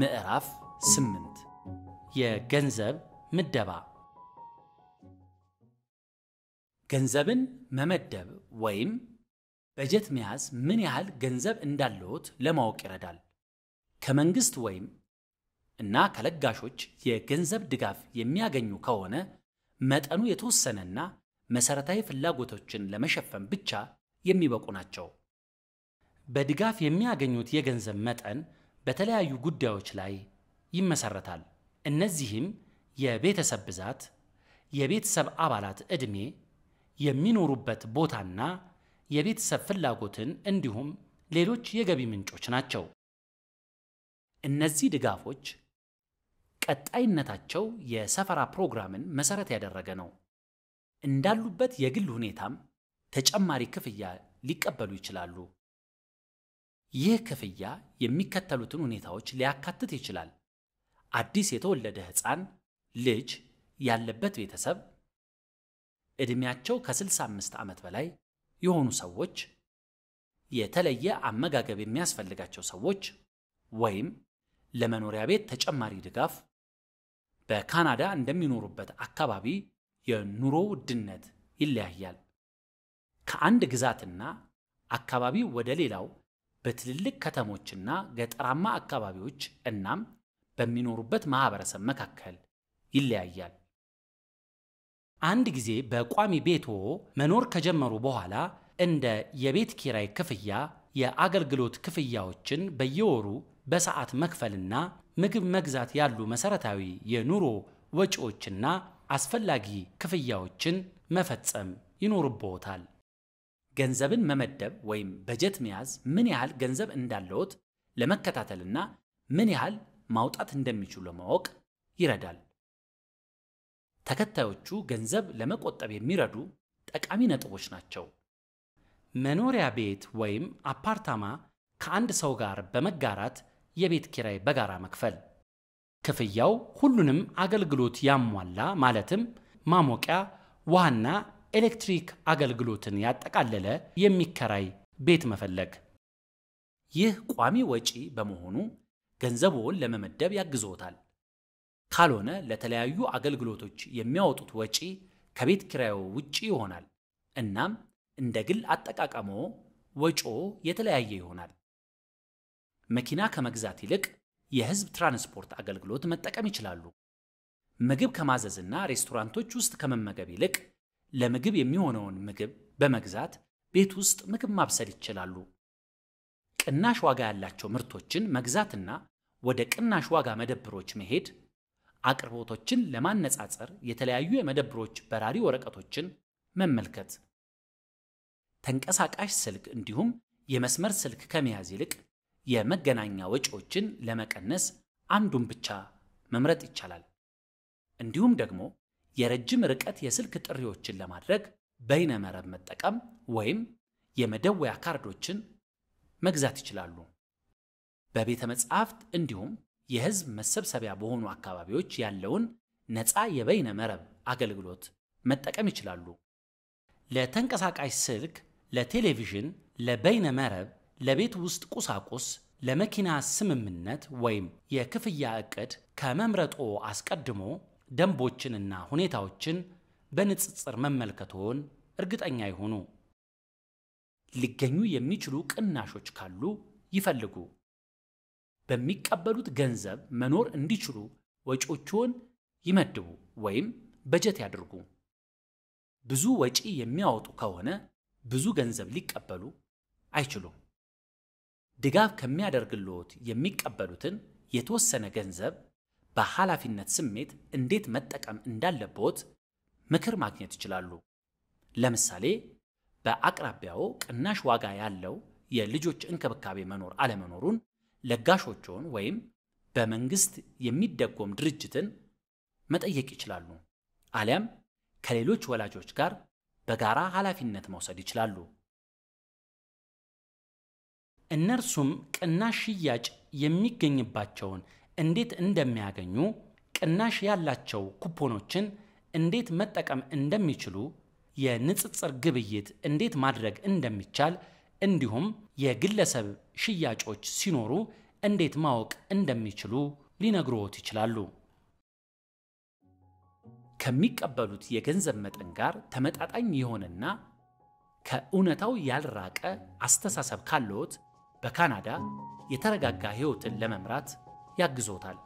ምዕራፍ ስምንት የገንዘብ ምደባ ገንዘብን መመደብ ወይም በጀት መያዝ ምን ያህል ገንዘብ እንዳለዎት ለማወቅ ይረዳል። ከመንግስት ወይም እና ከለጋሾች የገንዘብ ድጋፍ የሚያገኙ ከሆነ መጠኑ የተወሰነና መሰረታዊ ፍላጎቶችን ለመሸፈን ብቻ የሚበቁ ናቸው። በድጋፍ የሚያገኙት የገንዘብ መጠን በተለያዩ ጉዳዮች ላይ ይመሰረታል። እነዚህም የቤተሰብ ብዛት፣ የቤተሰብ አባላት ዕድሜ፣ የሚኖሩበት ቦታና የቤተሰብ ፍላጎትን እንዲሁም ሌሎች የገቢ ምንጮች ናቸው። እነዚህ ድጋፎች ቀጣይነታቸው የሰፈራ ፕሮግራምን መሰረት ያደረገ ነው። እንዳሉበት የግል ሁኔታም ተጨማሪ ክፍያ ሊቀበሉ ይችላሉ። ይህ ክፍያ የሚከተሉትን ሁኔታዎች ሊያካትት ይችላል። አዲስ የተወለደ ሕፃን ልጅ ያለበት ቤተሰብ፣ ዕድሜያቸው ከ65 ዓመት በላይ የሆኑ ሰዎች፣ የተለየ አመጋገብ የሚያስፈልጋቸው ሰዎች ወይም ለመኖሪያ ቤት ተጨማሪ ድጋፍ፣ በካናዳ እንደሚኖሩበት አካባቢ የኑሮ ውድነት ይለያያል። ከአንድ ግዛትና አካባቢ ወደ ሌላው በትልልቅ ከተሞችና ገጠራማ አካባቢዎች እናም በሚኖሩበት ማህበረሰብ መካከል ይለያያል። አንድ ጊዜ በቋሚ ቤትዎ መኖር ከጀመሩ በኋላ እንደ የቤት ኪራይ ክፍያ፣ የአገልግሎት ክፍያዎችን በየወሩ በሰዓት መክፈልና ምግብ መግዛት ያሉ መሰረታዊ የኑሮ ወጪዎችና አስፈላጊ ክፍያዎችን መፈጸም ይኖርብዎታል። ገንዘብን መመደብ ወይም በጀት መያዝ ምን ያህል ገንዘብ እንዳለዎት ለመከታተልና ምን ያህል ማውጣት እንደሚችሉ ለማወቅ ይረዳል። ተከታዮቹ ገንዘብ ለመቆጠብ የሚረዱ ጠቃሚ ነጥቦች ናቸው። መኖሪያ ቤት ወይም አፓርታማ ከአንድ ሰው ጋር በመጋራት የቤት ኪራይ በጋራ መክፈል። ክፍያው ሁሉንም አገልግሎት ያሟላ ማለትም ማሞቂያ፣ ውሃና ኤሌክትሪክ አገልግሎትን ያጠቃለለ የሚከራይ ቤት መፈለግ። ይህ ቋሚ ወጪ በመሆኑ ገንዘብዎን ለመመደብ ያግዞታል። ካልሆነ ለተለያዩ አገልግሎቶች የሚያወጡት ወጪ ከቤት ኪራዩ ውጪ ይሆናል። እናም እንደ ግል አጠቃቀሞ ወጪ የተለያየ ይሆናል። መኪና ከመግዛት ይልቅ የህዝብ ትራንስፖርት አገልግሎት መጠቀም ይችላሉ። ምግብ ከማዘዝና ሬስቶራንቶች ውስጥ ከመመገብ ይልቅ ለምግብ የሚሆነውን ምግብ በመግዛት ቤት ውስጥ ምግብ ማብሰል ይችላሉ። ቅናሽ ዋጋ ያላቸው ምርቶችን መግዛትና ወደ ቅናሽ ዋጋ መደብሮች መሄድ አቅርቦቶችን ለማነጻጸር የተለያዩ የመደብሮች በራሪ ወረቀቶችን መመልከት፣ ተንቀሳቃሽ ስልክ እንዲሁም የመስመር ስልክ ከመያዝ ይልቅ የመገናኛ ወጪዎችን ለመቀነስ አንዱን ብቻ መምረጥ ይቻላል። እንዲሁም ደግሞ የረጅም ርቀት የስልክ ጥሪዎችን ለማድረግ በይነመረብ መጠቀም ወይም የመደወያ ካርዶችን መግዛት ይችላሉ። በቤተ መጻሕፍት እንዲሁም የሕዝብ መሰብሰቢያ በሆኑ አካባቢዎች ያለውን ነፃ የበይነ መረብ አገልግሎት መጠቀም ይችላሉ። ለተንቀሳቃሽ ስልክ፣ ለቴሌቪዥን፣ ለበይነ መረብ፣ ለቤት ውስጥ ቁሳቁስ፣ ለመኪና ስምምነት ወይም የክፍያ ዕቅድ ከመምረጦ አስቀድሞ ደንቦችንና ሁኔታዎችን በንጽጽር መመልከቶን እርግጠኛ ይሁኑ። ሊገኙ የሚችሉ ቅናሾች ካሉ ይፈልጉ። በሚቀበሉት ገንዘብ መኖር እንዲችሉ ወጪዎችዎን ይመድቡ ወይም በጀት ያድርጉ። ብዙ ወጪ የሚያወጡ ከሆነ ብዙ ገንዘብ ሊቀበሉ አይችሉም። ድጋፍ ከሚያደርግልዎት የሚቀበሉትን የተወሰነ ገንዘብ በኃላፊነት ስሜት እንዴት መጠቀም እንዳለብዎት ምክር ማግኘት ይችላሉ። ለምሳሌ በአቅራቢያው ቅናሽ ዋጋ ያለው የልጆች እንክብካቤ መኖር አለመኖሩን፣ ለጋሾቹን ወይም በመንግስት የሚደጎም ድርጅትን መጠየቅ ይችላሉ። አሊያም ከሌሎች ወላጆች ጋር በጋራ ኃላፊነት መውሰድ ይችላሉ። እነርሱም ቅናሽ ሽያጭ የሚገኝባቸውን እንዴት እንደሚያገኙ፣ ቅናሽ ያላቸው ኩፖኖችን እንዴት መጠቀም እንደሚችሉ፣ የንጽጽር ግብይት እንዴት ማድረግ እንደሚቻል እንዲሁም የግለሰብ ሽያጮች ሲኖሩ እንዴት ማወቅ እንደሚችሉ ሊነግሮት ይችላሉ። ከሚቀበሉት የገንዘብ መጠን ጋር ተመጣጣኝ የሆነና ከእውነታው ያልራቀ አስተሳሰብ ካለዎት በካናዳ የተረጋጋ ሕይወትን ለመምራት ያግዞታል።